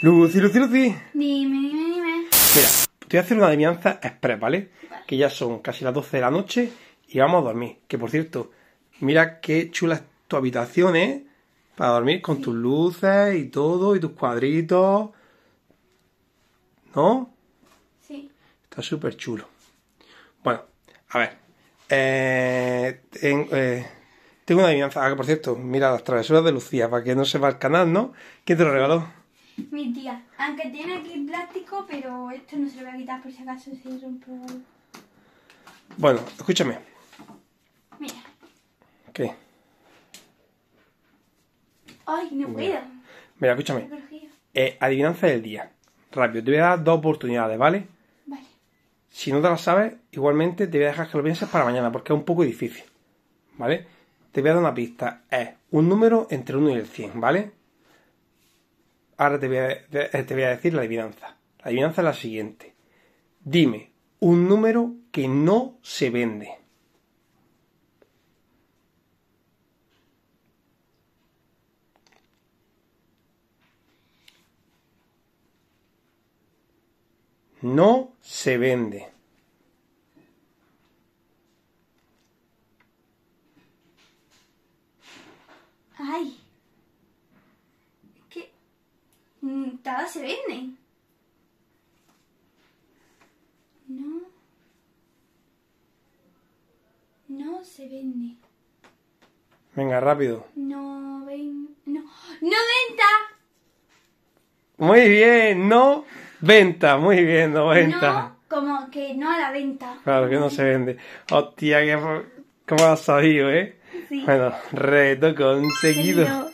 Lucy, Lucy, Lucy. Dime, dime, dime. Mira, te voy a hacer una adivinanza express, ¿vale? Que ya son casi las 12 de la noche y vamos a dormir. Que por cierto, mira qué chula es tu habitación, ¿eh? Para dormir con tus luces y todo, y tus cuadritos. ¿No? Sí. Está súper chulo. Bueno, a ver. Eh, eh, tengo una adivinanza. Ah, que por cierto, mira las travesuras de Lucía, para que no se va el canal, ¿no? ¿Quién te lo regaló? Mi tía. Aunque tiene aquí plástico, pero esto no se lo voy a quitar por si acaso se rompe Bueno, escúchame. Mira. ¿Qué? Ay, no puedo. Mira, escúchame. Eh, adivinanza del día. Rápido, te voy a dar dos oportunidades, ¿vale? Vale. Si no te las sabes, igualmente te voy a dejar que lo pienses para mañana, porque es un poco difícil. ¿Vale? Te voy a dar una pista. Es un número entre 1 y el 100, ¿vale? Ahora eh, te voy, a, decir la adivinanza. La adivinanza es la siguiente. Dime un número que no se vende. no se vende. Ay. se vende No. No se vende. Venga, rápido. No, ven... no. ¡No venta! Muy bien, no venta, muy bien, no venta. como que no a la venta. Claro, que no se vende. Hostia, que... ¿cómo has sabido, eh? Bueno, reto conseguido. seguido